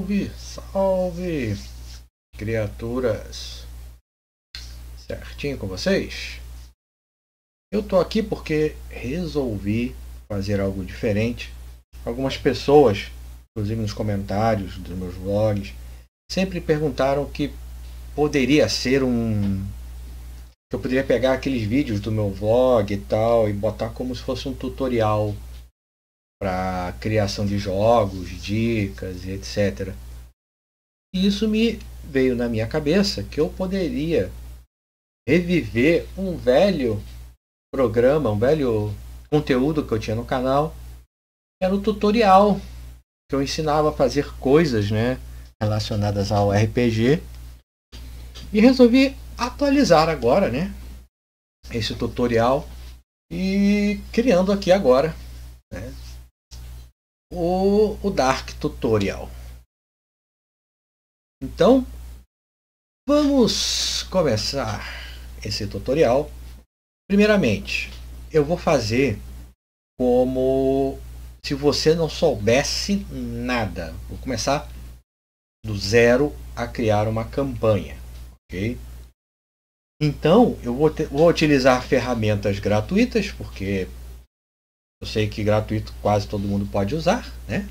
Salve, salve, criaturas. Certinho com vocês? Eu tô aqui porque resolvi fazer algo diferente. Algumas pessoas, inclusive nos comentários dos meus vlogs, sempre perguntaram que poderia ser um que eu poderia pegar aqueles vídeos do meu vlog e tal e botar como se fosse um tutorial para criação de jogos, dicas e etc. E isso me veio na minha cabeça que eu poderia reviver um velho programa, um velho conteúdo que eu tinha no canal, era o tutorial que eu ensinava a fazer coisas, né, relacionadas ao RPG. E resolvi atualizar agora, né, esse tutorial e criando aqui agora, né, o, o Dark Tutorial. Então, vamos começar esse tutorial. Primeiramente, eu vou fazer como se você não soubesse nada. Vou começar do zero a criar uma campanha, ok? Então, eu vou, ter, vou utilizar ferramentas gratuitas, porque eu sei que gratuito quase todo mundo pode usar, né?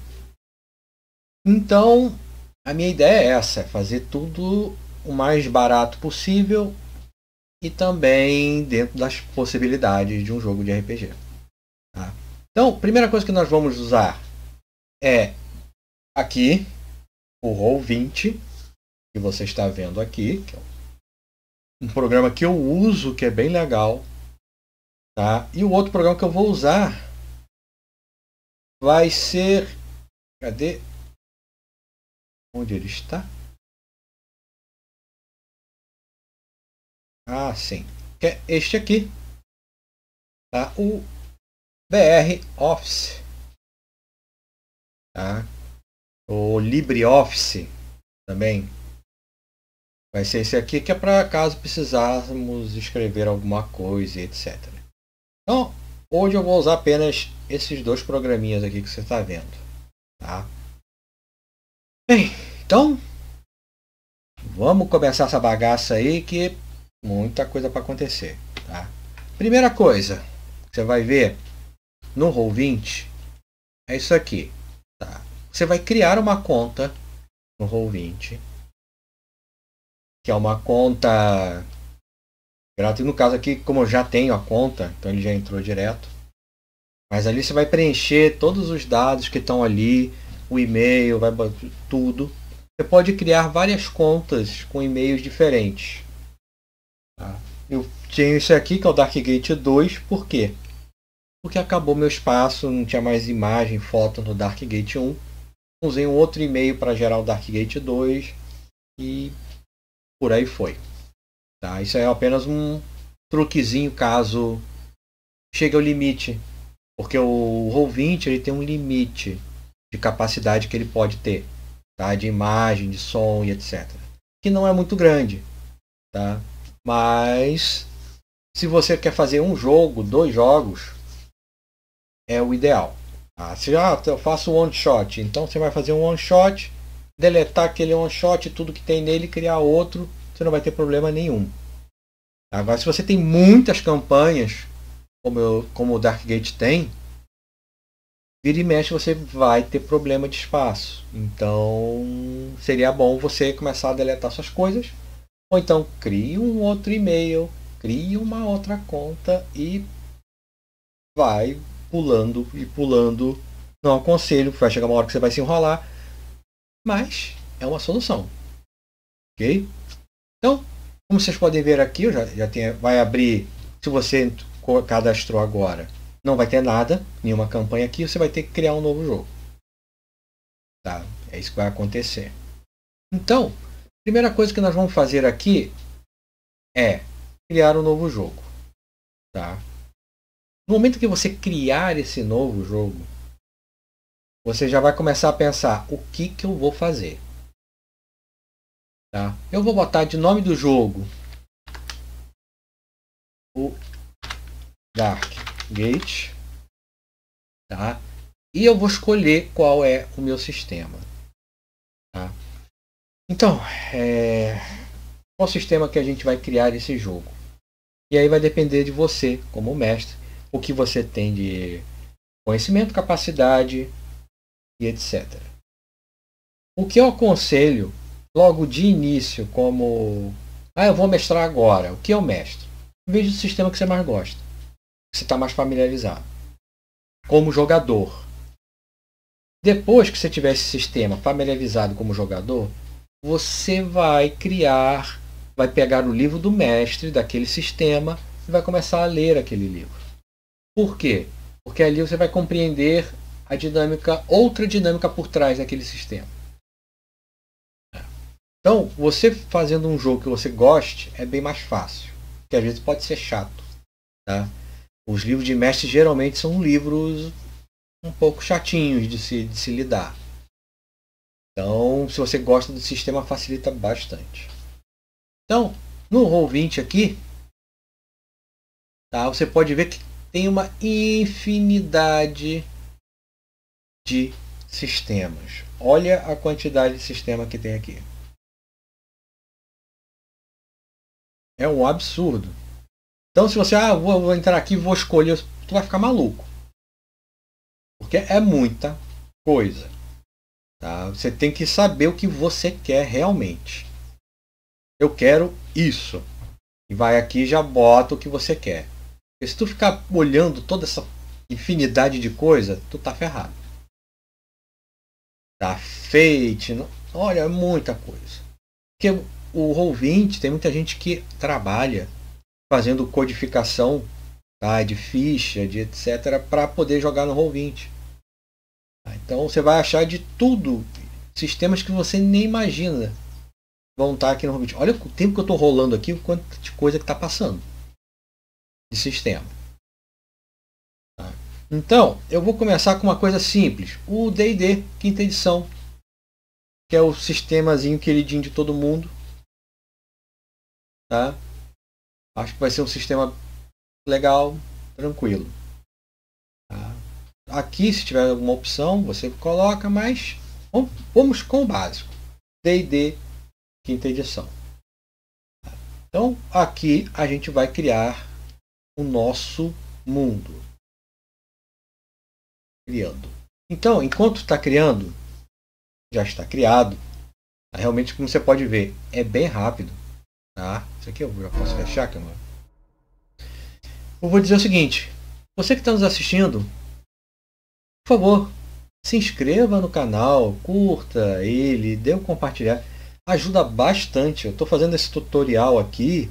Então, a minha ideia é essa, é fazer tudo o mais barato possível e também dentro das possibilidades de um jogo de RPG. Tá? Então, primeira coisa que nós vamos usar é aqui o Roll20 que você está vendo aqui, é um programa que eu uso que é bem legal, tá? E o outro programa que eu vou usar vai ser. Cadê? Onde ele está? Ah, sim. Que é este aqui. Tá? O BR Office. Tá? O LibreOffice também. Vai ser esse aqui que é para caso precisarmos escrever alguma coisa, etc. Então, Hoje eu vou usar apenas esses dois programinhas aqui que você está vendo. Tá? Bem, então vamos começar essa bagaça aí que muita coisa para acontecer. Tá? Primeira coisa você vai ver no Roll20 é isso aqui. Tá? Você vai criar uma conta no Roll20 que é uma conta Gratuito no caso aqui, como eu já tenho a conta, então ele já entrou direto. Mas ali você vai preencher todos os dados que estão ali, o e-mail, vai tudo. Você pode criar várias contas com e-mails diferentes. Tá? Eu tenho isso aqui que é o Gate 2, por quê? Porque acabou meu espaço, não tinha mais imagem, foto no Dark Gate 1. Usei um outro e-mail para gerar o Dark Gate 2 e por aí foi. Tá? Isso é apenas um truquezinho caso chegue ao limite. Porque o Roll20 ele tem um limite de capacidade que ele pode ter, tá? de imagem, de som e etc. Que não é muito grande. Tá? Mas se você quer fazer um jogo, dois jogos, é o ideal. Ah, se ah, eu faço um one shot, então você vai fazer um one shot, deletar aquele one shot, tudo que tem nele, criar outro você não vai ter problema nenhum. Tá? Agora, se você tem muitas campanhas, como, eu, como o tem, vira e mexe você vai ter problema de espaço. Então seria bom você começar a deletar suas coisas. Ou então crie um outro e-mail, crie uma outra conta e vai pulando e pulando. Não aconselho, vai chegar uma hora que você vai se enrolar. Mas é uma solução. Ok? Então, como vocês podem ver aqui, já, já vai abrir, se você cadastrou agora, não vai ter nada, nenhuma campanha aqui, você vai ter que criar um novo jogo. Tá? É isso que vai acontecer. Então, primeira coisa que nós vamos fazer aqui é criar um novo jogo. Tá? No momento que você criar esse novo jogo, você já vai começar a pensar o que, que eu vou fazer. Tá? Eu vou botar de nome do jogo o Dark Gate. Tá? E eu vou escolher qual é o meu sistema. Tá? Então, é... qual sistema que a gente vai criar esse jogo? E aí vai depender de você, como mestre, o que você tem de conhecimento, capacidade e etc. O que eu aconselho logo de início como ah, eu vou mestrar agora, o que é o mestre Veja o sistema que você mais gosta, que você está mais familiarizado, como jogador. Depois que você tiver esse sistema familiarizado como jogador, você vai criar, vai pegar o livro do mestre daquele sistema e vai começar a ler aquele livro. Por quê? Porque ali você vai compreender a dinâmica, outra dinâmica por trás daquele sistema. Então, você fazendo um jogo que você goste é bem mais fácil, que às vezes pode ser chato. Tá? Os livros de mestre geralmente são livros um pouco chatinhos de se, de se lidar. Então, se você gosta do sistema, facilita bastante. Então, no Roll20 aqui, tá? você pode ver que tem uma infinidade de sistemas. Olha a quantidade de sistema que tem aqui. É um absurdo. Então se você, ah, vou, vou entrar aqui, vou escolher, tu vai ficar maluco. Porque é muita coisa. Tá? Você tem que saber o que você quer realmente. Eu quero isso. E vai aqui já bota o que você quer. Porque se tu ficar olhando toda essa infinidade de coisa, tu tá ferrado. Tá feit, não... olha, é muita coisa. Porque o Roll20, tem muita gente que trabalha fazendo codificação tá, de ficha, de etc, para poder jogar no Roll20. Tá, então você vai achar de tudo, sistemas que você nem imagina vão estar tá aqui no Roll20. Olha o tempo que eu estou rolando aqui, o quanto de coisa que está passando de sistema. Tá? Então, eu vou começar com uma coisa simples. O D&D, quinta edição, que é o sistemazinho queridinho de todo mundo. Tá? Acho que vai ser um sistema legal, tranquilo. Tá? Aqui, se tiver alguma opção, você coloca, mas vamos com o básico. D&D, quinta edição. Tá? Então, aqui a gente vai criar o nosso mundo. Criando. Então, enquanto está criando, já está criado. Tá? Realmente, como você pode ver, é bem rápido. Tá? Isso aqui eu já posso fechar, câmera. Eu vou dizer o seguinte. Você que está nos assistindo, por favor, se inscreva no canal, curta ele, dê um compartilhar. Ajuda bastante. Eu estou fazendo esse tutorial aqui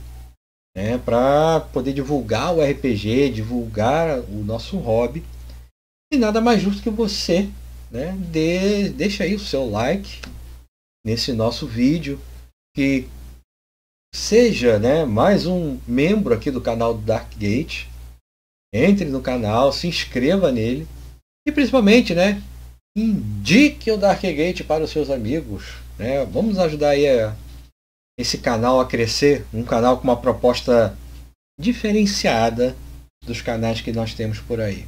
né, para poder divulgar o RPG, divulgar o nosso hobby. E nada mais justo que você né, dê, deixa aí o seu like nesse nosso vídeo que Seja né, mais um membro aqui do canal do Gate, Entre no canal, se inscreva nele. E principalmente, né, indique o Dark Gate para os seus amigos. Né? Vamos ajudar aí a, esse canal a crescer. Um canal com uma proposta diferenciada dos canais que nós temos por aí.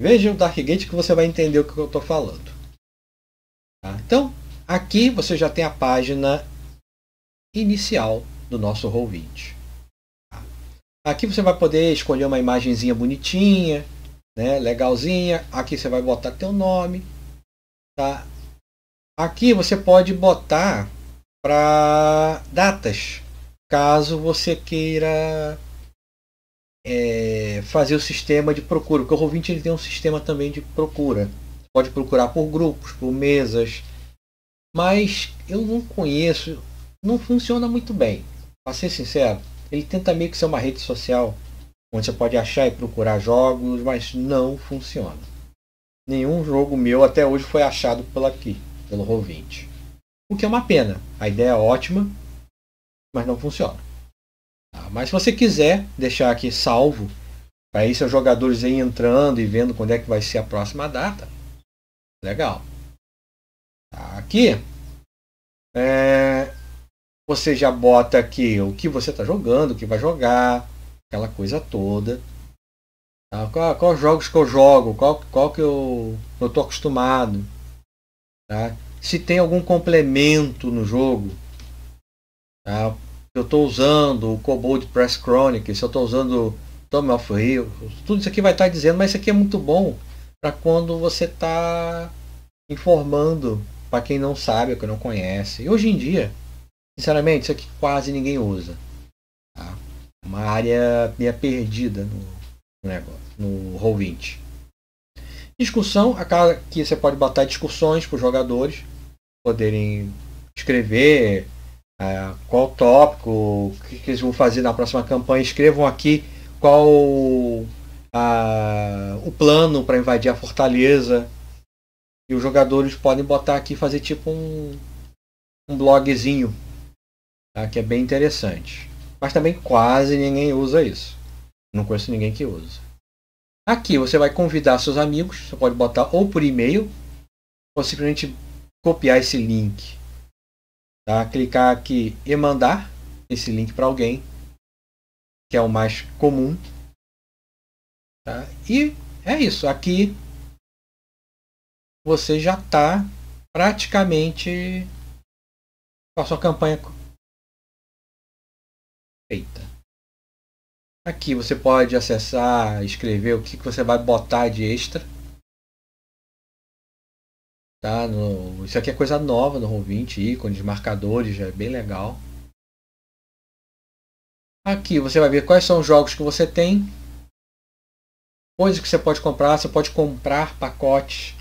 Veja o Gate que você vai entender o que eu estou falando. Tá? Então, aqui você já tem a página inicial do nosso Roll20. Aqui você vai poder escolher uma imagenzinha bonitinha, né, legalzinha. Aqui você vai botar teu nome, tá? Aqui você pode botar para datas, caso você queira é, fazer o sistema de procura. Porque o Roll20 ele tem um sistema também de procura. pode procurar por grupos, por mesas. Mas eu não conheço não funciona muito bem. Para ser sincero, ele tenta meio que ser uma rede social onde você pode achar e procurar jogos, mas não funciona. Nenhum jogo meu até hoje foi achado por aqui, pelo Roll20. O que é uma pena. A ideia é ótima, mas não funciona. Ah, mas se você quiser deixar aqui salvo, para aí seus jogadores aí entrando e vendo quando é que vai ser a próxima data, legal. Tá? Aqui, é, você já bota aqui o que você está jogando, o que vai jogar, aquela coisa toda. Tá? Qual, qual jogos que eu jogo, qual, qual que eu estou acostumado. Tá? Se tem algum complemento no jogo. Tá? Eu estou usando o Cobalt Press Chronicles, se eu estou usando Tome of Rio, tudo isso aqui vai estar tá dizendo, mas isso aqui é muito bom para quando você está informando para quem não sabe, ou que não conhece. E hoje em dia, Sinceramente, isso aqui quase ninguém usa. Tá? Uma área meio perdida no, negócio, no Roll20. Discussão, aqui você pode botar discussões para os jogadores poderem escrever é, qual tópico, o que, que, eles vão fazer na próxima campanha. Escrevam aqui qual o plano para invadir a fortaleza. E os jogadores podem botar aqui fazer tipo um, um blogzinho tá? que é bem interessante. Mas também quase ninguém usa isso. Não conheço ninguém que usa. Aqui você vai convidar seus amigos, você pode botar ou por e-mail, ou simplesmente copiar esse link. Tá? Clicar aqui e mandar esse link para alguém, que é o mais comum. Tá? E é isso. Aqui você já está praticamente com a sua campanha feita. Aqui você pode acessar, escrever o que, você vai botar de extra. Tá? No, isso aqui é coisa nova no Roll20, ícones, marcadores, já é bem legal. Aqui você vai ver quais são os jogos que você tem, coisas que você pode comprar, você pode comprar pacotes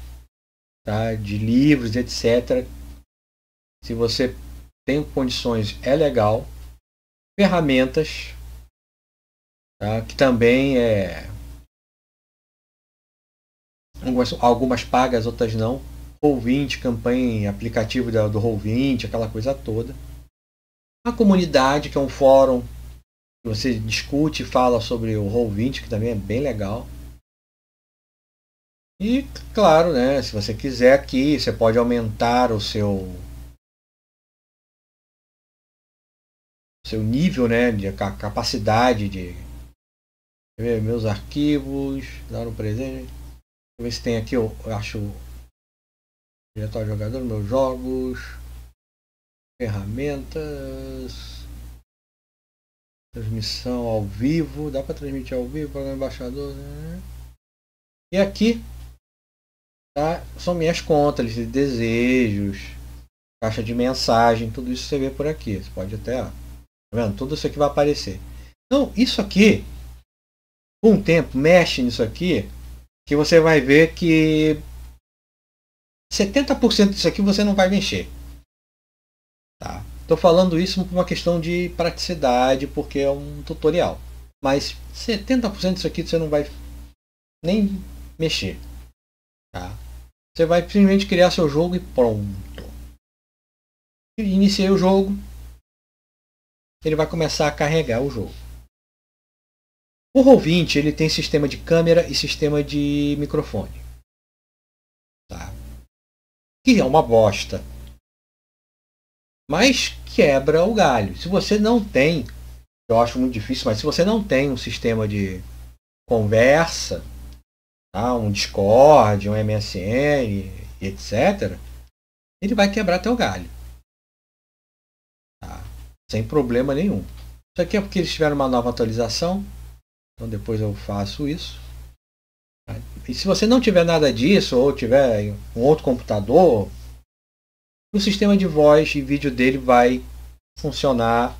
tá? de livros, etc. Se você tem condições, é legal ferramentas, tá? que também é algumas, algumas pagas, outras não. Roll20, campanha aplicativo da, do Roll20, aquela coisa toda. A comunidade, que é um fórum que você discute e fala sobre o Roll20, que também é bem legal. E claro, né, se você quiser aqui, você pode aumentar o seu seu nível, né, de capacidade de ver, meus arquivos, dar um presente. Deixa eu ver se tem aqui, eu acho diretório jogador, meus jogos, ferramentas, transmissão ao vivo, dá para transmitir ao vivo, para o embaixador, né? E aqui tá, são minhas contas, desejos, caixa de mensagem, tudo isso você vê por aqui. Você pode até ó, Tá vendo? Tudo isso aqui vai aparecer. Então, isso aqui, com o tempo, mexe nisso aqui, que você vai ver que 70% disso aqui você não vai mexer. Tá? Tô falando isso por uma questão de praticidade, porque é um tutorial. Mas 70% disso aqui você não vai nem mexer. Tá? Você vai simplesmente criar seu jogo e pronto. Iniciei o jogo, ele vai começar a carregar o jogo. O Roll20 ele tem sistema de câmera e sistema de microfone. Tá? Que é uma bosta. Mas quebra o galho. Se você não tem, eu acho muito difícil, mas se você não tem um sistema de conversa, tá? um Discord, um MSN, etc., ele vai quebrar teu galho sem problema nenhum. Isso aqui é porque eles tiveram uma nova atualização, então depois eu faço isso. E se você não tiver nada disso, ou tiver um outro computador, o sistema de voz e vídeo dele vai funcionar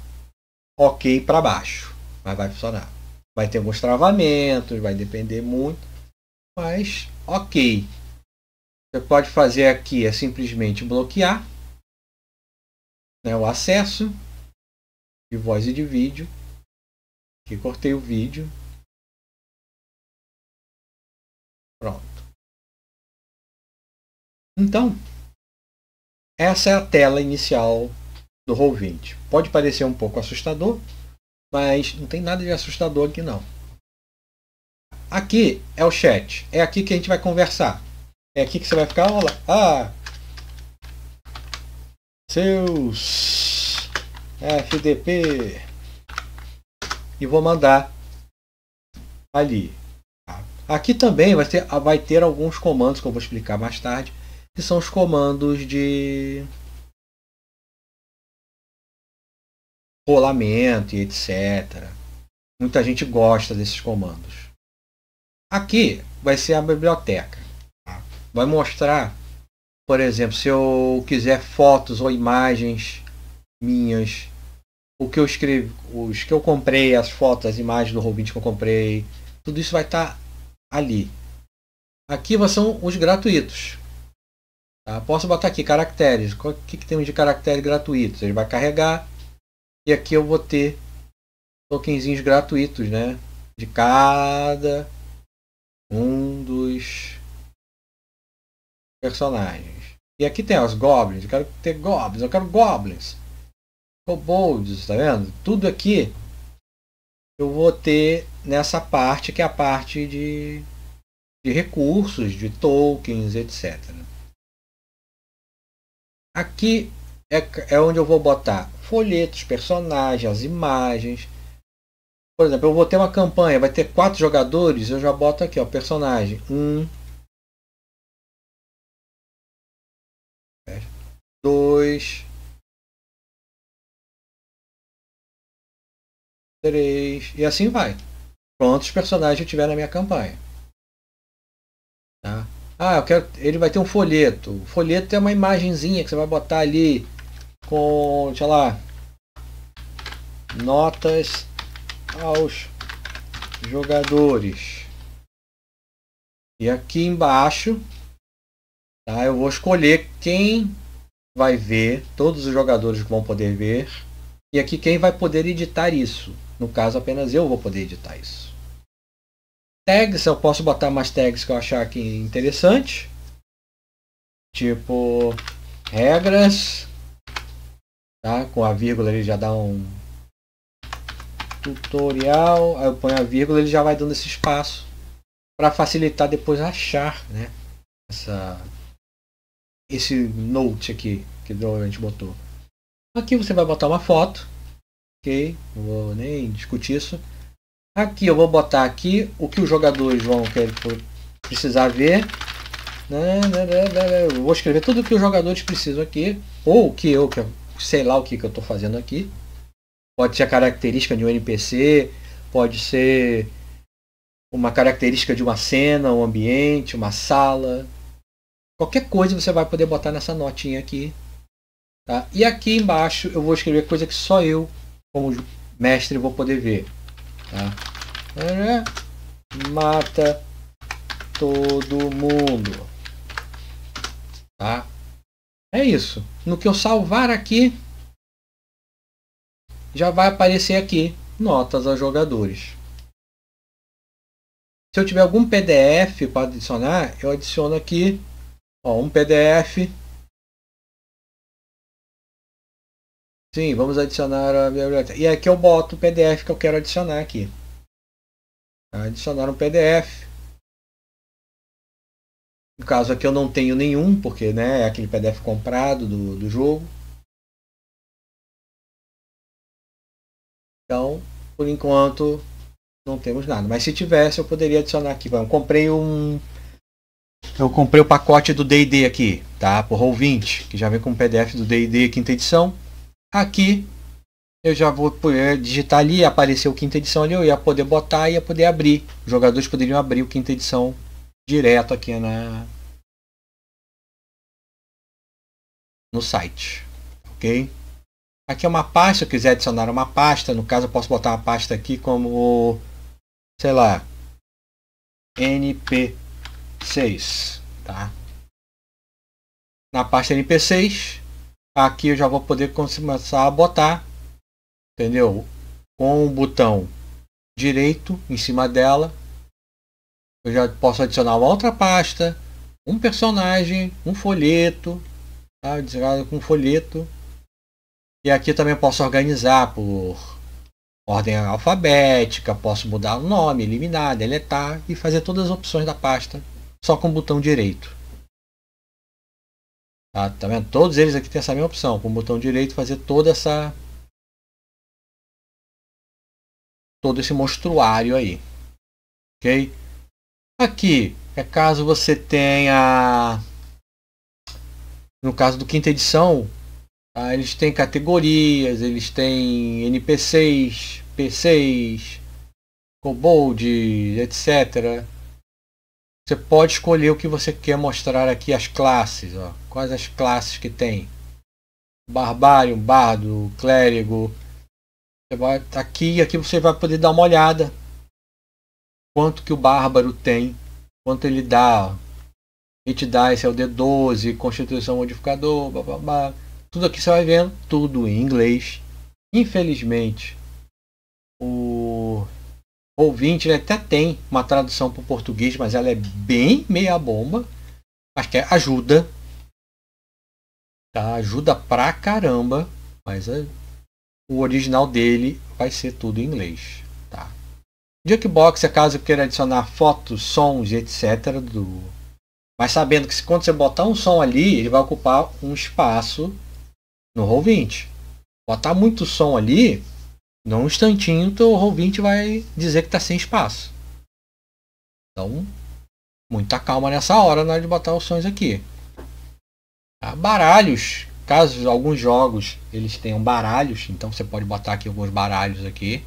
ok para baixo, mas vai funcionar. Vai ter alguns travamentos, vai depender muito, mas ok. Você pode fazer aqui é simplesmente bloquear né, o acesso de voz e de vídeo. Aqui cortei o vídeo. Pronto. Então, essa é a tela inicial do Roll20. Pode parecer um pouco assustador, mas não tem nada de assustador aqui não. Aqui é o chat. É aqui que a gente vai conversar. É aqui que você vai ficar, olha Ah, seus FDP e vou mandar ali. Aqui também vai ter, vai ter alguns comandos que eu vou explicar mais tarde, que são os comandos de rolamento e etc. Muita gente gosta desses comandos. Aqui vai ser a biblioteca. Vai mostrar, por exemplo, se eu quiser fotos ou imagens minhas o que eu escrevi, os que eu comprei, as fotos, as imagens do roll que eu comprei, tudo isso vai estar tá ali. Aqui são os gratuitos. Tá? Posso botar aqui caracteres. O que, que temos de caracteres gratuitos? Ele vai carregar. E aqui eu vou ter tokenzinhos gratuitos, né? De cada um dos personagens. E aqui tem os goblins. Eu quero ter goblins. Eu quero goblins cobolds, tá vendo? Tudo aqui eu vou ter nessa parte que é a parte de, de recursos, de tokens, etc. Aqui é, é onde eu vou botar folhetos, personagens, imagens. Por exemplo, eu vou ter uma campanha, vai ter quatro jogadores, eu já boto aqui, ó, personagem 1, 2, 3, e assim vai. Quantos personagens eu tiver na minha campanha. Tá? Ah, eu quero, ele vai ter um folheto. O folheto é uma imagenzinha que você vai botar ali com, sei lá, notas aos jogadores. E aqui embaixo, tá? Eu vou escolher quem vai ver, todos os jogadores vão poder ver. E aqui quem vai poder editar isso. No caso, apenas eu vou poder editar isso. Tags, eu posso botar mais tags que eu achar aqui interessante. Tipo, regras. Tá? Com a vírgula ele já dá um tutorial. Aí eu ponho a vírgula ele já vai dando esse espaço. Para facilitar depois achar, né? Essa, esse note aqui que a gente botou. Aqui você vai botar uma foto Ok, não vou nem discutir isso. Aqui eu vou botar aqui o que os jogadores vão querer, precisar ver. Né, né, né, eu vou escrever tudo o que os jogadores precisam aqui. Ou que eu, que eu sei lá o que, que eu estou fazendo aqui. Pode ser a característica de um NPC, pode ser uma característica de uma cena, um ambiente, uma sala. Qualquer coisa você vai poder botar nessa notinha aqui. Tá? E aqui embaixo eu vou escrever coisa que só eu como mestre vou poder ver. Tá? É, mata todo mundo. Tá? É isso. No que eu salvar aqui, já vai aparecer aqui notas a jogadores. Se eu tiver algum PDF para adicionar, eu adiciono aqui ó, um PDF Sim, vamos adicionar a biblioteca. E aqui eu boto o PDF que eu quero adicionar aqui. Adicionar um PDF. No caso aqui eu não tenho nenhum, porque né, é aquele PDF comprado do, do jogo. Então, por enquanto, não temos nada. Mas se tivesse, eu poderia adicionar aqui. Eu comprei um. Eu comprei o pacote do DD aqui, tá? Por Roll20, que já vem com o PDF do DD quinta edição. Aqui eu já vou é, digitar ali, apareceu quinta edição ali, eu ia poder botar e ia poder abrir. Os jogadores poderiam abrir o quinta edição direto aqui na né? no site, ok? Aqui é uma pasta, se eu quiser adicionar uma pasta, no caso eu posso botar uma pasta aqui como, sei lá, NP6, tá? Na pasta NP6, aqui eu já vou poder começar a botar, entendeu? Com o botão direito em cima dela, eu já posso adicionar uma outra pasta, um personagem, um folheto, tá? com folheto. E aqui também posso organizar por ordem alfabética, posso mudar o nome, eliminar, deletar e fazer todas as opções da pasta só com o botão direito. Tá, tá vendo? Todos eles aqui tem essa mesma opção. Com o botão direito fazer toda essa... Todo esse monstruário aí. Ok? Aqui, é caso você tenha... No caso do quinta edição, tá? eles têm categorias, eles têm NPCs, PCs, kobolds, etc. Você pode escolher o que você quer mostrar aqui, as classes. Ó. Quais as classes que tem? Barbário, bardo, clérigo. Você vai tá aqui, aqui você vai poder dar uma olhada quanto que o bárbaro tem, quanto ele dá. Ele te dá esse é o D12, constituição modificador, blá, blá, blá. Tudo aqui você vai vendo, tudo em inglês. Infelizmente, o ouvinte ele né, até tem uma tradução para o português, mas ela é bem meia bomba. Mas que é ajuda, Tá? Ajuda pra caramba, mas é, o original dele vai ser tudo em inglês. Tá? Jukebox é caso queira adicionar fotos, sons e etc. Do... Mas sabendo que se quando você botar um som ali, ele vai ocupar um espaço no Roll20. Botar muito som ali, num instantinho, o Roll20 vai dizer que está sem espaço. Então, muita calma nessa hora na hora de botar os sons aqui baralhos. Caso alguns jogos eles tenham baralhos, então você pode botar aqui alguns baralhos aqui.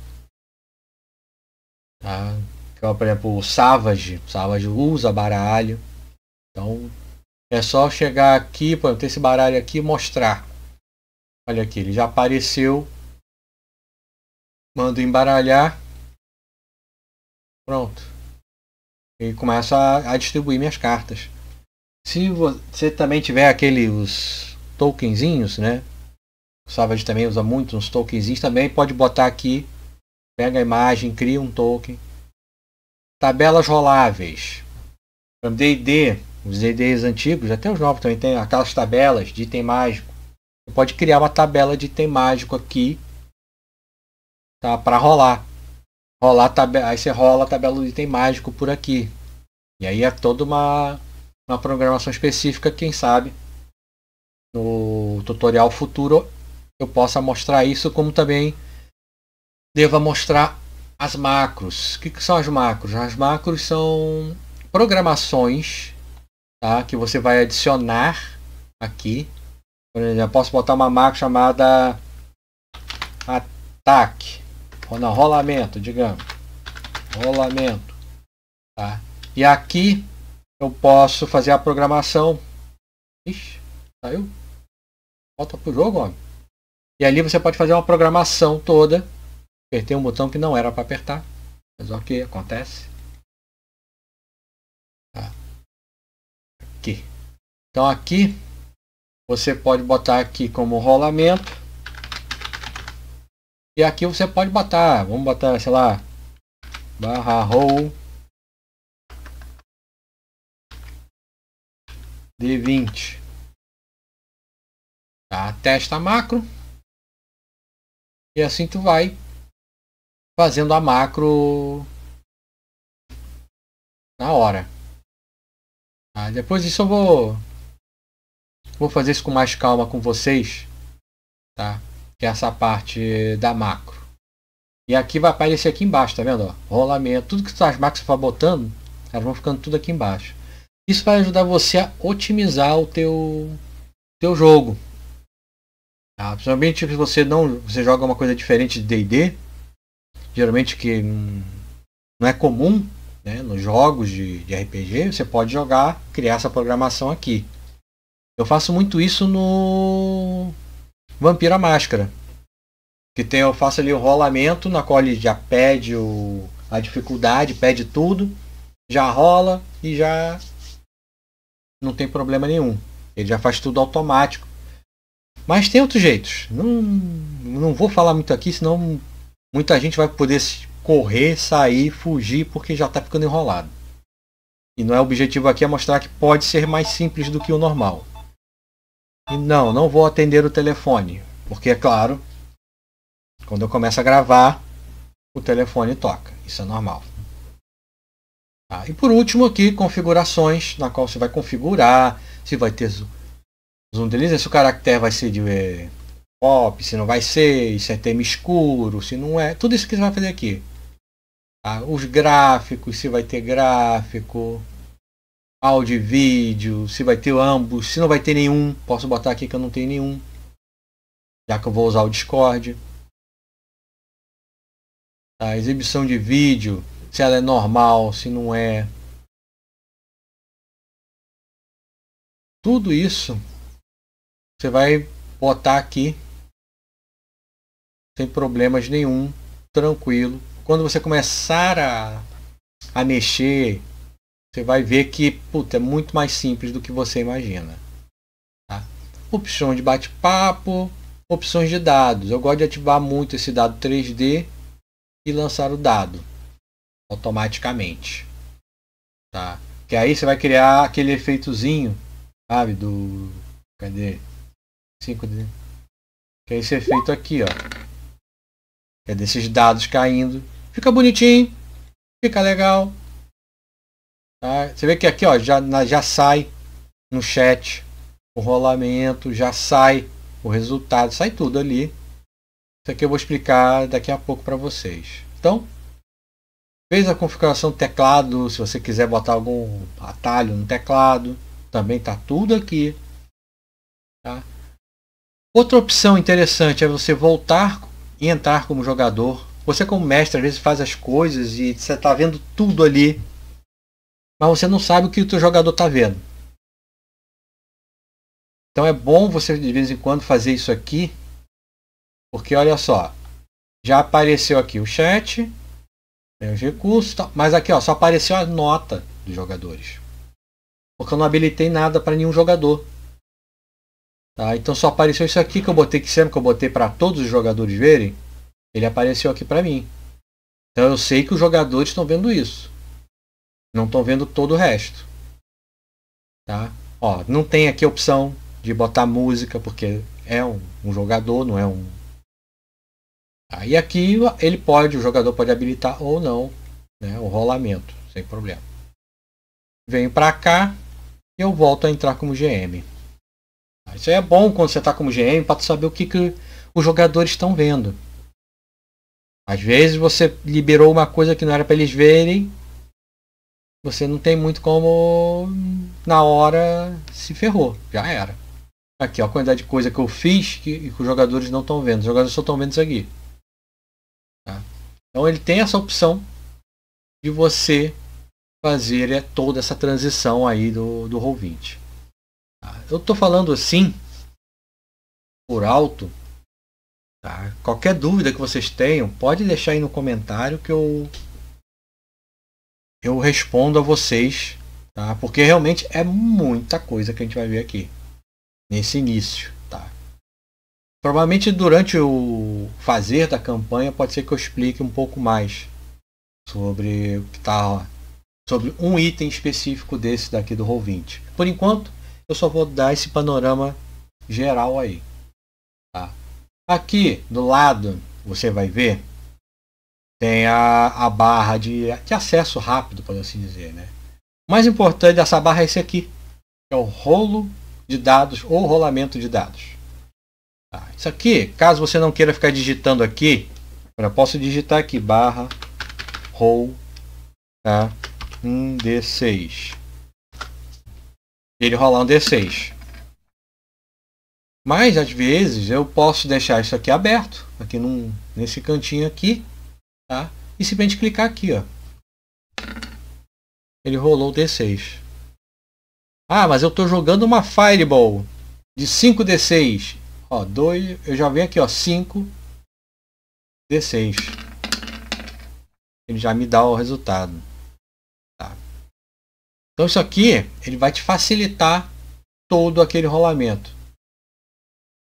Tá? Então, por exemplo, o Savage. O Savage usa baralho. Então é só chegar aqui, por ter esse baralho aqui e mostrar. Olha aqui, ele já apareceu. Mando embaralhar. Pronto. E começo a distribuir minhas cartas. Se você também tiver aquele os tokenzinhos, né? O Savage também usa muito uns tokenzinhos também, pode botar aqui, pega a imagem, cria um token. Tabelas roláveis. D&D, os D&Ds antigos, até os novos também tem aquelas tabelas de item mágico. Você pode criar uma tabela de item mágico aqui, tá? Para rolar. Rolar tabela, aí você rola a tabela do item mágico por aqui. E aí é toda uma uma programação específica, quem sabe no tutorial futuro eu possa mostrar isso, como também deva mostrar as macros. O que, são as macros? As macros são programações tá, que você vai adicionar aqui. Por exemplo, eu posso botar uma macro chamada ataque, ou não, rolamento, digamos, rolamento, tá? E aqui eu posso fazer a programação. Ixi, saiu? Volta pro jogo, homem. E ali você pode fazer uma programação toda. Apertei um botão que não era para apertar. Mas ok, acontece. Tá. Aqui. Então aqui você pode botar aqui como rolamento. E aqui você pode botar, vamos botar, sei lá, barra roll D20. Tá? Testa macro. E assim tu vai fazendo a macro na hora. Tá? Depois disso eu vou vou fazer isso com mais calma com vocês, tá? Que é essa parte da macro. E aqui vai aparecer aqui embaixo, tá vendo? Ó, rolamento, tudo que tá- as macros for tá botando, elas vão ficando tudo aqui embaixo. Isso vai ajudar você a otimizar o teu, teu jogo. Tá? Principalmente se você não você joga uma coisa diferente de D&D, geralmente que não é comum né, nos jogos de, de RPG, você pode jogar, criar essa programação aqui. Eu faço muito isso no Vampira Máscara. Que tem, eu faço ali o rolamento, na qual ele já pede o, a dificuldade, pede tudo, já rola e já não tem problema nenhum. Ele já faz tudo automático. Mas tem outros jeitos. Não, não vou falar muito aqui, senão muita gente vai poder correr, sair, fugir, porque já está ficando enrolado. E não é o objetivo aqui é mostrar que pode ser mais simples do que o normal. E não, não vou atender o telefone, porque é claro, quando eu começo a gravar, o telefone toca. Isso é normal. Tá? E por último aqui, configurações, na qual você vai configurar, se vai ter zoom delay, se o caractere vai ser de é, pop, se não vai ser, se é tema escuro, se não é. Tudo isso que você vai fazer aqui. Tá? Os gráficos, se vai ter gráfico, áudio e vídeo, se vai ter ambos, se não vai ter nenhum. Posso botar aqui que eu não tenho nenhum. Já que eu vou usar o Discord a ah, exibição de vídeo, se ela é normal, se não é. Tudo isso você vai botar aqui sem problemas nenhum, tranquilo. Quando você começar a, a mexer, você vai ver que puta, é muito mais simples do que você imagina. Tá? de bate-papo, opções de dados. Eu gosto de ativar muito esse dado 3D e lançar o dado automaticamente. Tá? Que aí você vai criar aquele efeitozinho, sabe, do cadê? 5D. Que é esse efeito aqui, ó. Que é desses dados caindo. Fica bonitinho, fica legal. Tá? Você vê que aqui, ó, já já sai no chat o rolamento, já sai o resultado, sai tudo ali. Isso aqui eu vou explicar daqui a pouco para vocês. Então, Fez a configuração do teclado, se você quiser botar algum atalho no teclado, também está tudo aqui. Tá? Outra opção interessante é você voltar e entrar como jogador. Você como mestre às vezes faz as coisas e você está vendo tudo ali, mas você não sabe o que o teu jogador está vendo. Então é bom você de vez em quando fazer isso aqui, porque olha só, já apareceu aqui o chat, tem os recursos, tá. mas aqui ó, só apareceu a nota dos jogadores. Porque eu não habilitei nada para nenhum jogador. Tá, então só apareceu isso aqui que eu botei, que sempre que eu botei para todos os jogadores verem, ele apareceu aqui para mim. Então eu sei que os jogadores estão vendo isso. Não estão vendo todo o resto. Tá? Ó, não tem aqui a opção de botar música, porque é um, um jogador, não é um Aí aqui ele pode, o jogador pode habilitar ou não né, o rolamento, sem problema. Venho para cá e eu volto a entrar como GM. Isso é bom quando você está como GM para saber o que, que os jogadores estão vendo. Às vezes você liberou uma coisa que não era para eles verem, você não tem muito como na hora se ferrou, já era. Aqui ó, a quantidade de coisa que eu fiz que, que os jogadores não estão vendo, os jogadores só estão vendo isso aqui. Então ele tem essa opção de você fazer é, toda essa transição aí do, do Roll20. Tá? Eu estou falando assim, por alto. Tá? Qualquer dúvida que vocês tenham, pode deixar aí no comentário que eu, eu respondo a vocês. Tá? Porque realmente é muita coisa que a gente vai ver aqui, nesse início. Provavelmente durante o fazer da campanha pode ser que eu explique um pouco mais sobre o que tá sobre um item específico desse daqui do Roll20. Por enquanto, eu só vou dar esse panorama geral aí. Tá? Aqui do lado você vai ver tem a, a barra de, de acesso rápido, por assim dizer. Né? O mais importante dessa barra é esse aqui, é o rolo de dados ou rolamento de dados isso aqui, caso você não queira ficar digitando aqui, eu posso digitar aqui barra roll tá, um D6. Ele rolar um D6. Mas às vezes eu posso deixar isso aqui aberto, aqui num, nesse cantinho aqui, tá? E simplesmente clicar aqui, ó. Ele rolou o D6. Ah, mas eu estou jogando uma Fireball de 5D6. Ó, 2, eu já venho aqui, ó, 5, D6. Ele já me dá o resultado. Tá. Então isso aqui, ele vai te facilitar todo aquele rolamento.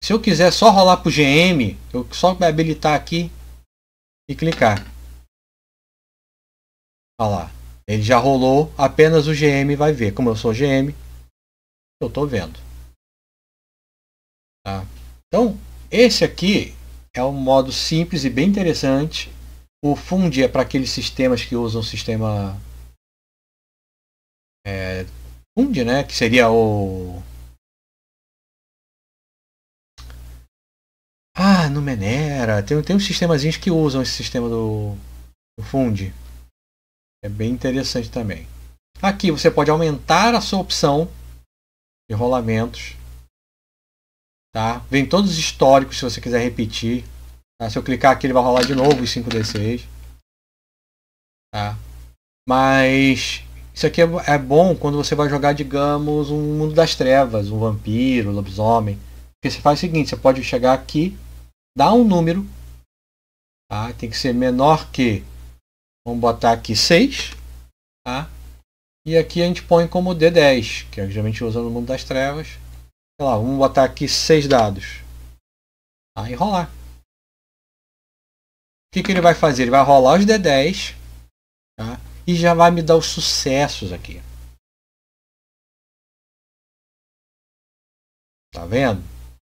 Se eu quiser só rolar para o GM, eu só vou habilitar aqui e clicar. Olha lá. Ele já rolou, apenas o GM vai ver. Como eu sou GM, eu estou vendo. Tá? Então, esse aqui é um modo simples e bem interessante. O Fundi é para aqueles sistemas que usam o sistema é, Fundi, né? Que seria o Ah, no Menera. Tem, tem uns sistemazinhos que usam esse sistema do, do É bem interessante também. Aqui você pode aumentar a sua opção de rolamentos Tá? Vem todos os históricos se você quiser repetir. Tá? Se eu clicar aqui, ele vai rolar de novo os 5d6. Tá? Mas isso aqui é, é, bom quando você vai jogar, digamos, um mundo das trevas, um vampiro, um lobisomem. Porque você faz o seguinte, você pode chegar aqui, dar um número. Tá? Tem que ser menor que. Vamos botar aqui 6. Tá? E aqui a gente põe como D10, que é geralmente usa no mundo das trevas sei lá, vamos botar aqui seis dados. Aí rolar. O que, que ele vai fazer? Ele vai rolar os D10 tá? e já vai me dar os sucessos aqui. Tá vendo?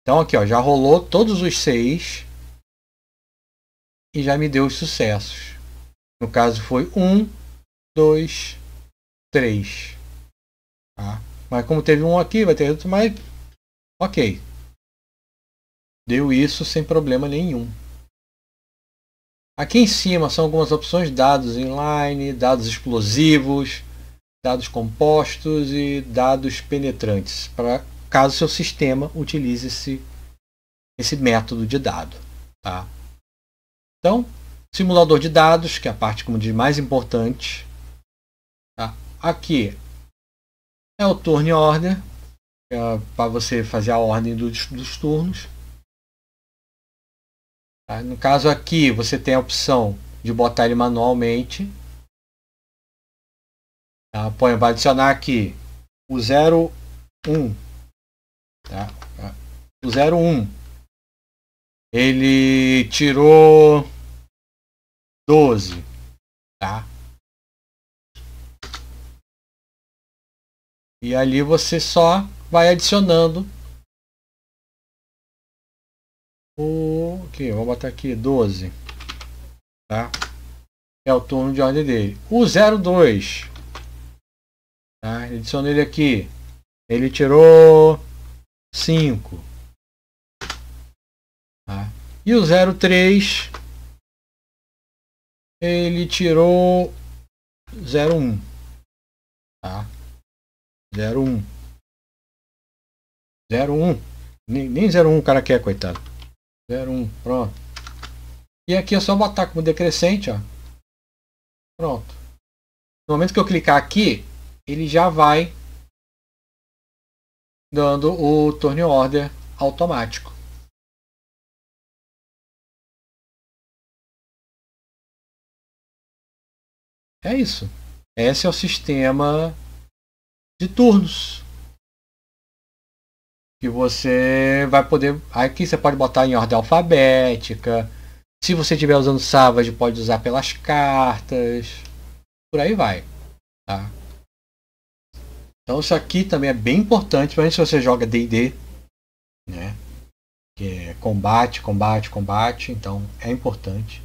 Então aqui ó, já rolou todos os seis e já me deu os sucessos. No caso foi um, dois, três. Tá? Mas como teve um aqui, vai ter outro, mas Ok. Deu isso sem problema nenhum. Aqui em cima são algumas opções, dados inline, dados explosivos, dados compostos e dados penetrantes, para caso seu sistema utilize esse, esse método de dado. Tá? Então, simulador de dados, que é a parte como diz, mais importante. Tá? Aqui é o turn order, é, para você fazer a ordem dos, dos turnos. Tá? No caso aqui, você tem a opção de botar ele manualmente. Tá? Põe, vai adicionar aqui o 01. Um, tá? tá? O 01. Um, ele tirou 12. Tá? E ali você só vai adicionando o que vou botar aqui 12 tá é o turno de ordem dele o 02 tá adiciono ele aqui ele tirou 5 tá? e o 03 ele tirou 01 tá 01 01. Nem, nem 01 o cara quer, coitado. 01, pronto. E aqui é só botar como decrescente, ó. Pronto. No momento que eu clicar aqui, ele já vai dando o turn order automático. É isso. Esse é o sistema de turnos que você vai poder. Aqui você pode botar em ordem alfabética. Se você estiver usando Savage, pode usar pelas cartas. Por aí vai. Tá? Então isso aqui também é bem importante, mas se você joga DD. Né? Que é combate, combate, combate. Então é importante.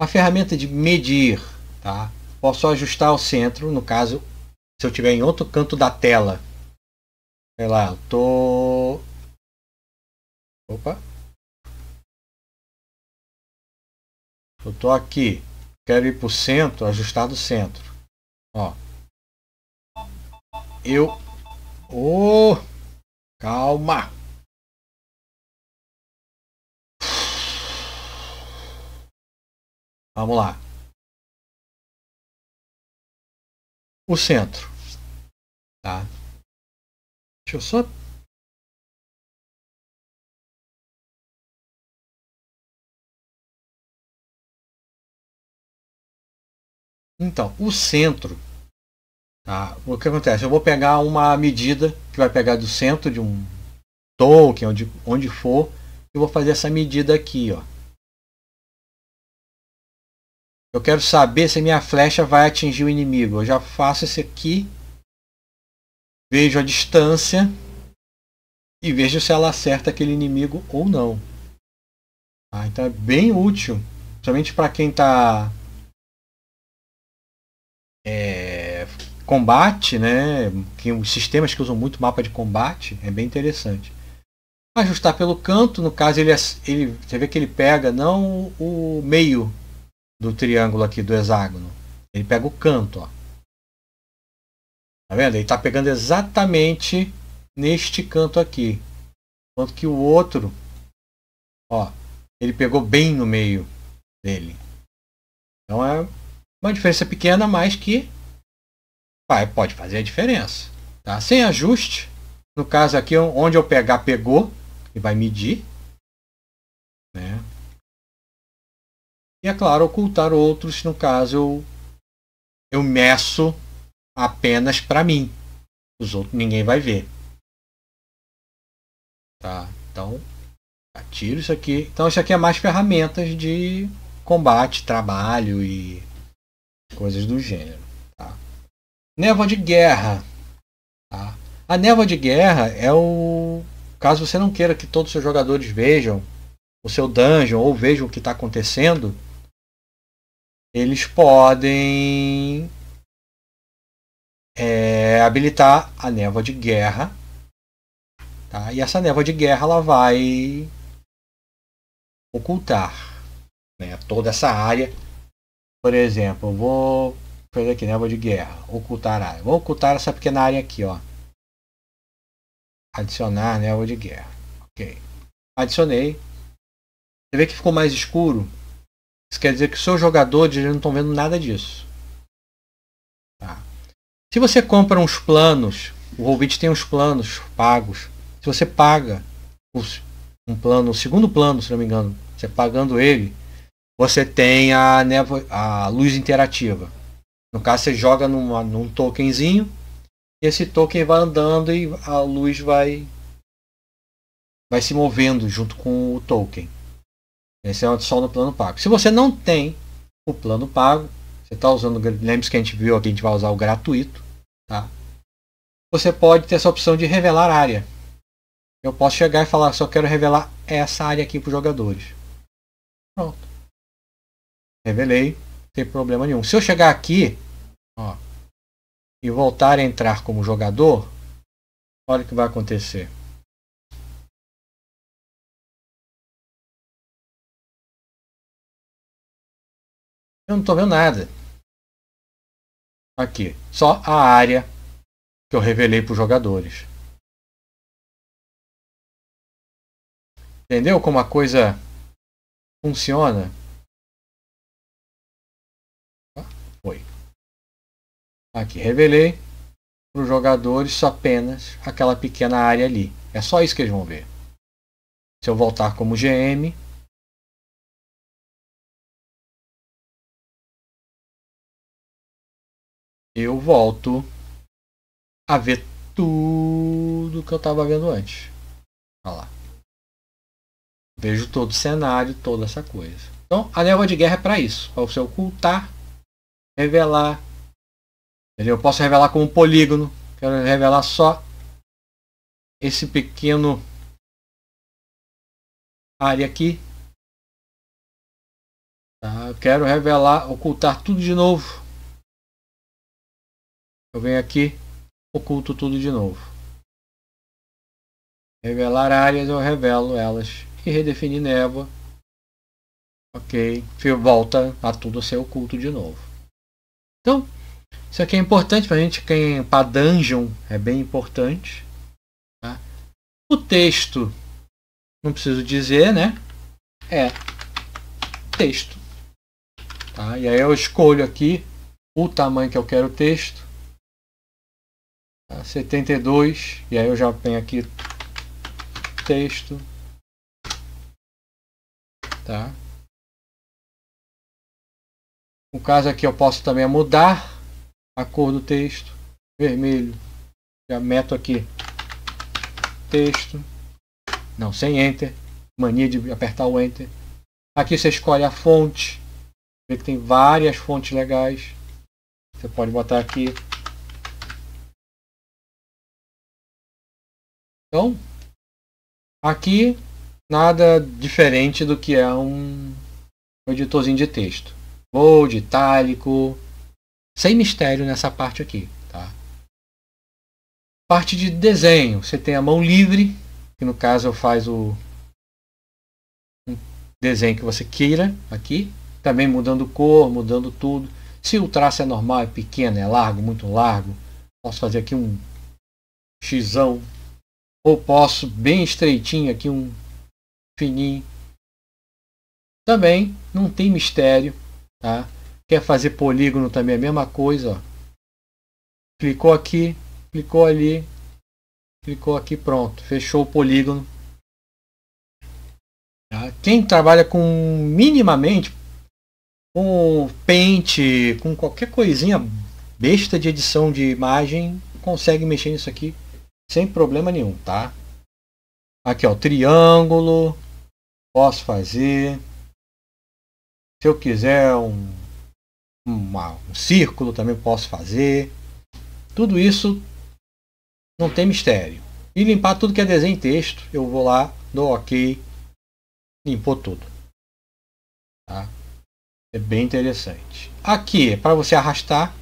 A ferramenta de medir. Tá? Posso ajustar o centro, no caso, se eu estiver em outro canto da tela sei lá, eu tô. Opa! Eu tô aqui, quero ir pro centro, ajustar do centro. Ó. Eu. Ô! Oh, calma! Vamos lá. O centro. Tá? Deixa eu só Então, o centro. Tá? O que acontece? Eu vou pegar uma medida que vai pegar do centro de um token, onde, onde for, e vou fazer essa medida aqui. Ó. Eu quero saber se minha flecha vai atingir o inimigo. Eu já faço esse aqui. Vejo a distância e vejo se ela acerta aquele inimigo ou não. Ah, então é bem útil, principalmente para quem está é, combate, né? Que os sistemas que usam muito mapa de combate é bem interessante. Ajustar pelo canto, no caso ele, é, ele você vê que ele pega não o meio do triângulo aqui do hexágono, ele pega o canto, ó. Tá vendo? Ele está pegando exatamente neste canto aqui. Enquanto que o outro, ó, ele pegou bem no meio dele. Então é uma diferença pequena, mas que vai, pode fazer a diferença. Tá? Sem ajuste, no caso aqui, onde eu pegar, pegou, e vai medir. Né? E é claro, ocultar outros, no caso, eu, eu meço apenas para mim. Os outros ninguém vai ver. Tá, então atiro isso aqui. Então isso aqui é mais ferramentas de combate, trabalho e coisas do gênero. Tá? Névoa de guerra. Tá? A névoa de guerra é o. Caso você não queira que todos os seus jogadores vejam o seu dungeon ou vejam o que está acontecendo, eles podem é, habilitar a névoa de guerra. Tá? E essa névoa de guerra ela vai ocultar né, toda essa área. Por exemplo, eu vou fazer aqui névoa de guerra, ocultar área. Vou ocultar essa pequena área aqui, ó. Adicionar névoa de guerra. Ok. Adicionei. Você vê que ficou mais escuro? Isso quer dizer que o seu jogador eles não estão vendo nada disso. Se você compra uns planos, o ouvinte tem uns planos pagos. Se você paga um plano, o segundo plano, se não me engano, você pagando ele, você tem a, nevo, a luz interativa. No caso, você joga numa, num tokenzinho, esse token vai andando e a luz vai vai se movendo junto com o token. Esse é só no plano pago. Se você não tem o plano pago, você está usando, lembre-se que a gente viu aqui, a gente vai usar o gratuito, tá? Você pode ter essa opção de revelar área. Eu posso chegar e falar, só quero revelar essa área aqui para os jogadores. Pronto. Revelei, não tem problema nenhum. Se eu chegar aqui, ó, e voltar a entrar como jogador, olha o que vai acontecer. Eu não estou vendo nada. Aqui, só a área que eu revelei para os jogadores. Entendeu como a coisa funciona? Ah, foi. Aqui, revelei para os jogadores apenas aquela pequena área ali. É só isso que eles vão ver. Se eu voltar como GM, eu volto a ver tudo que eu estava vendo antes. Olha lá. Vejo todo o cenário, toda essa coisa. Então, a névoa de guerra é para isso, para você ocultar, revelar. Entendeu? Eu posso revelar como polígono, quero revelar só esse pequeno área aqui. Tá? Eu quero revelar, ocultar tudo de novo. Eu venho aqui, oculto tudo de novo. Revelar áreas, eu revelo elas. E redefinir névoa. Ok. Volta a tudo ser oculto de novo. Então, isso aqui é importante para a gente, quem para dungeon é bem importante. Tá? O texto, não preciso dizer, né? É texto. Tá? E aí eu escolho aqui o tamanho que eu quero o texto. 72, e aí eu já venho aqui texto, tá? No caso aqui eu posso também mudar a cor do texto, vermelho, já meto aqui texto, não, sem enter, mania de apertar o enter. Aqui você escolhe a fonte, vê que tem várias fontes legais, você pode botar aqui Então, aqui nada diferente do que é um editorzinho de texto. Bold, itálico, sem mistério nessa parte aqui. Tá? Parte de desenho, você tem a mão livre, que no caso eu faz o desenho que você queira aqui, também mudando cor, mudando tudo. Se o traço é normal, é pequeno, é largo, muito largo, posso fazer aqui um xão ou posso bem estreitinho aqui, um fininho. Também não tem mistério, tá? Quer fazer polígono também é a mesma coisa, ó. Clicou aqui, clicou ali, clicou aqui, pronto. Fechou o polígono. Tá? Quem trabalha com minimamente com pente, com qualquer coisinha besta de edição de imagem, consegue mexer nisso aqui sem problema nenhum, tá? Aqui, ó, triângulo. Posso fazer. Se eu quiser um, um círculo, também posso fazer. Tudo isso não tem mistério. E limpar tudo que é desenho e texto. Eu vou lá, dou OK. Limpou tudo. Tá? É bem interessante. Aqui é para você arrastar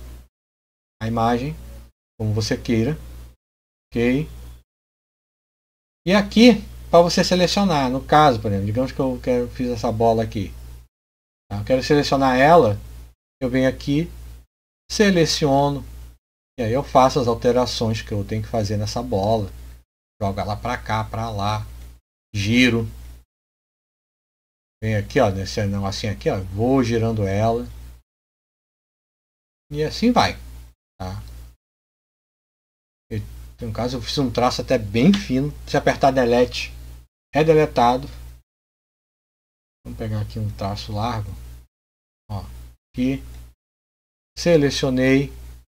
a imagem como você queira. Ok. E aqui, para você selecionar, no caso, por exemplo, digamos que eu quero, fiz essa bola aqui. Tá? Eu quero selecionar ela, eu venho aqui, seleciono, e aí eu faço as alterações que eu tenho que fazer nessa bola. Jogo ela para cá, para lá, giro. Venho aqui, ó, nesse negocinho aqui, ó, vou girando ela. E assim vai. Tá? No caso, eu fiz um traço até bem fino. Se apertar delete, é deletado. Vamos pegar aqui um traço largo. Ó, aqui. Selecionei.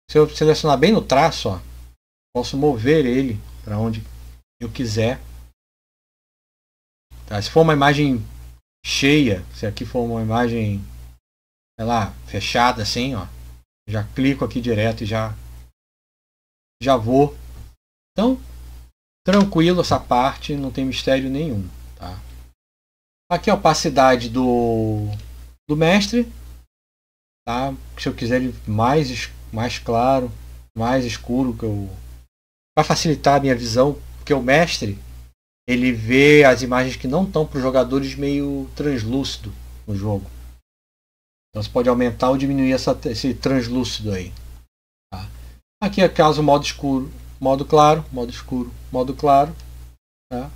Se eu selecionar bem no traço, ó, posso mover ele para onde eu quiser. Tá? Se for uma imagem cheia, se aqui for uma imagem, sei lá, fechada assim, ó, já clico aqui direto e já já vou então, tranquilo essa parte, não tem mistério nenhum. Tá? Aqui a opacidade do, do mestre. Tá? Se eu quiser ele mais, mais claro, mais escuro, que eu para facilitar a minha visão, porque o mestre ele vê as imagens que não estão para os jogadores meio translúcido no jogo. Então você pode aumentar ou diminuir essa, esse translúcido aí. Tá? Aqui é caso modo escuro, modo claro, modo escuro, modo claro, tá?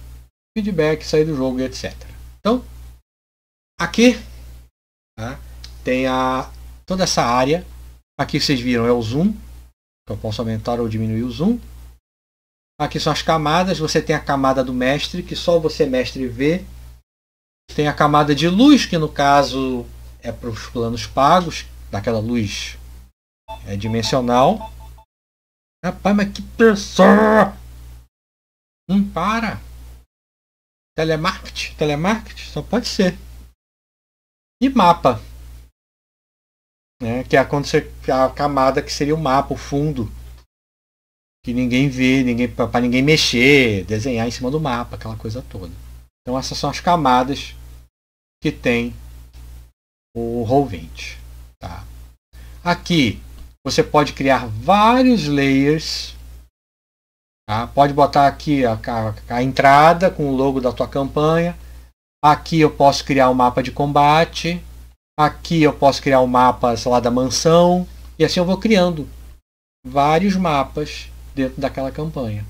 feedback, sair do jogo, etc. Então, aqui tá? tem a, toda essa área. Aqui vocês viram é o zoom, que eu posso aumentar ou diminuir o zoom. Aqui são as camadas. Você tem a camada do mestre, que só você mestre vê. Tem a camada de luz, que no caso é para os planos pagos, daquela luz é, dimensional. Rapaz, mas que pessoa! Não para! Telemarketing? Telemarketing? Só pode ser. E mapa. Né? Que é a, camada que seria o mapa, o fundo. Que ninguém vê, ninguém, para ninguém mexer, desenhar em cima do mapa, aquela coisa toda. Então essas são as camadas que tem o Roll20. Tá? Aqui você pode criar vários layers. Tá? Pode botar aqui a, a, a entrada com o logo da tua campanha. Aqui eu posso criar o um mapa de combate. Aqui eu posso criar o um mapa, sei lá, da mansão. E assim eu vou criando vários mapas dentro daquela campanha.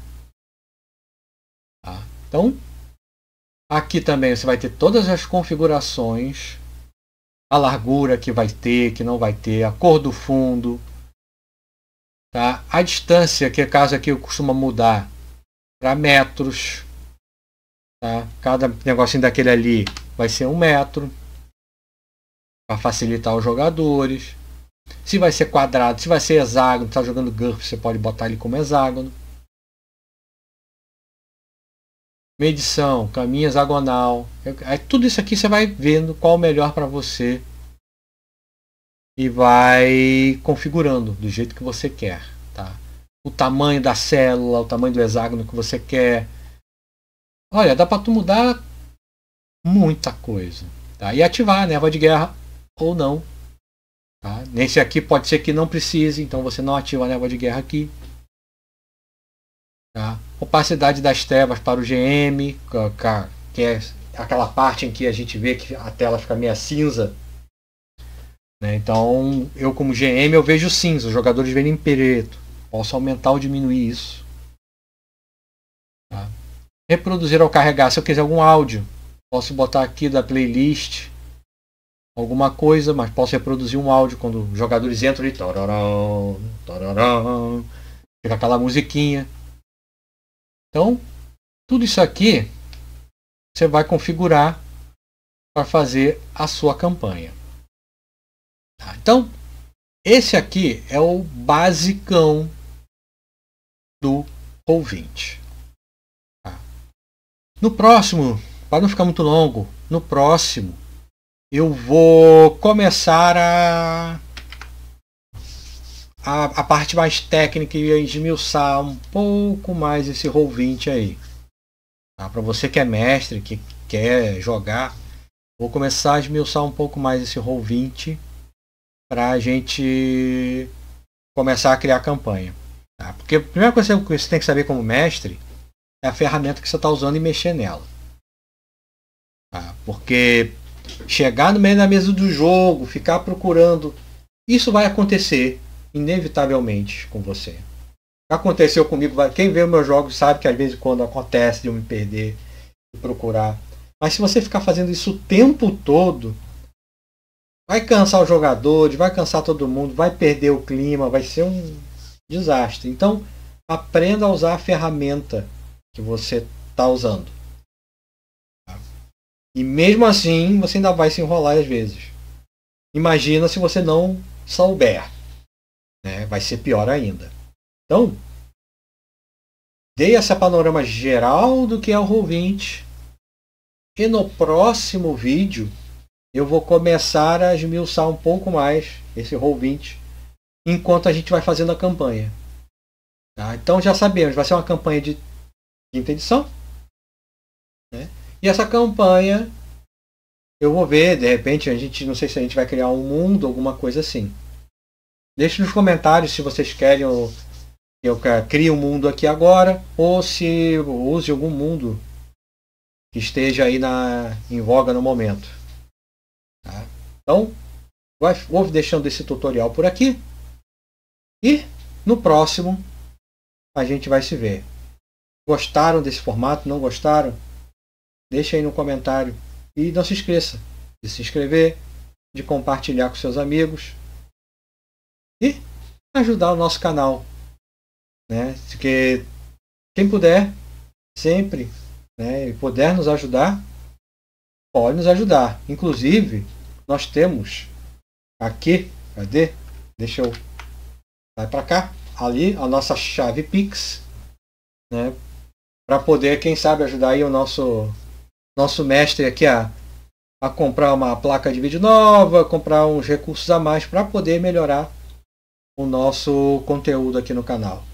Tá? Então, aqui também você vai ter todas as configurações. A largura que vai ter, que não vai ter, a cor do fundo, Tá? A distância, que é caso aqui eu costuma mudar para metros. Tá? Cada negocinho daquele ali vai ser um metro. Para facilitar os jogadores. Se vai ser quadrado, se vai ser hexágono, está jogando GURPS, você pode botar ele como hexágono. Medição, caminho hexagonal. É, é, tudo isso aqui você vai vendo qual é o melhor para você e vai configurando do jeito que você quer. Tá? O tamanho da célula, o tamanho do hexágono que você quer. Olha, dá para tu mudar muita coisa. Tá? E ativar né? a névoa de guerra ou não. Tá? Nesse aqui pode ser que não precise, então você não ativa a névoa de guerra aqui. Tá? Opacidade das trevas para o GM, que é aquela parte em que a gente vê que a tela fica meio cinza né? Então, eu como GM, eu vejo cinza, os jogadores verem em preto. Posso aumentar ou diminuir isso. Tá? Reproduzir ou carregar, se eu quiser algum áudio, posso botar aqui da playlist alguma coisa, mas posso reproduzir um áudio quando os jogadores entram e tararão, tararão, fica aquela musiquinha. Então, tudo isso aqui você vai configurar para fazer a sua campanha. Então, esse aqui é o basicão do Roll20. Tá? No próximo, para não ficar muito longo, no próximo eu vou começar a, a, a parte mais técnica e esmiuçar um pouco mais esse Roll20 aí. Tá? Para você que é mestre, que quer jogar, vou começar a esmiuçar um pouco mais esse Roll20 para a gente começar a criar campanha. Tá? Porque a primeira coisa que você tem que saber como mestre é a ferramenta que você está usando e mexer nela. Tá? Porque chegar no meio da mesa do jogo, ficar procurando, isso vai acontecer inevitavelmente com você. Aconteceu comigo, quem vê meus jogos sabe que às vezes quando acontece de eu me perder e procurar. Mas se você ficar fazendo isso o tempo todo, vai cansar o jogador, vai cansar todo mundo, vai perder o clima, vai ser um desastre. Então, aprenda a usar a ferramenta que você está usando. E mesmo assim, você ainda vai se enrolar às vezes. Imagina se você não souber. Né? Vai ser pior ainda. Então, dei essa panorama geral do que é o Roll20. E no próximo vídeo eu vou começar a esmiuçar um pouco mais esse roll 20 enquanto a gente vai fazendo a campanha. Tá? Então já sabemos, vai ser uma campanha de quinta edição. Né? E essa campanha eu vou ver, de repente, a gente não sei se a gente vai criar um mundo, alguma coisa assim. Deixe nos comentários se vocês querem eu, eu crie um mundo aqui agora ou se use algum mundo que esteja aí na, em voga no momento. Então, vou deixando esse tutorial por aqui. E no próximo a gente vai se ver. Gostaram desse formato? Não gostaram? Deixa aí no comentário. E não se esqueça de se inscrever, de compartilhar com seus amigos e ajudar o nosso canal. Né? Que quem puder, sempre, né, e puder nos ajudar, pode nos ajudar. Inclusive, nós temos aqui, cadê? Deixa eu vai para cá, ali a nossa chave Pix, né? Para poder, quem sabe, ajudar aí o nosso nosso mestre aqui a, a comprar uma placa de vídeo nova, comprar uns recursos a mais para poder melhorar o nosso conteúdo aqui no canal.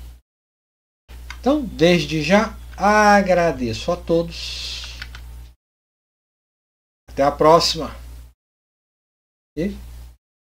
Então, desde já agradeço a todos. Até a próxima. 诶。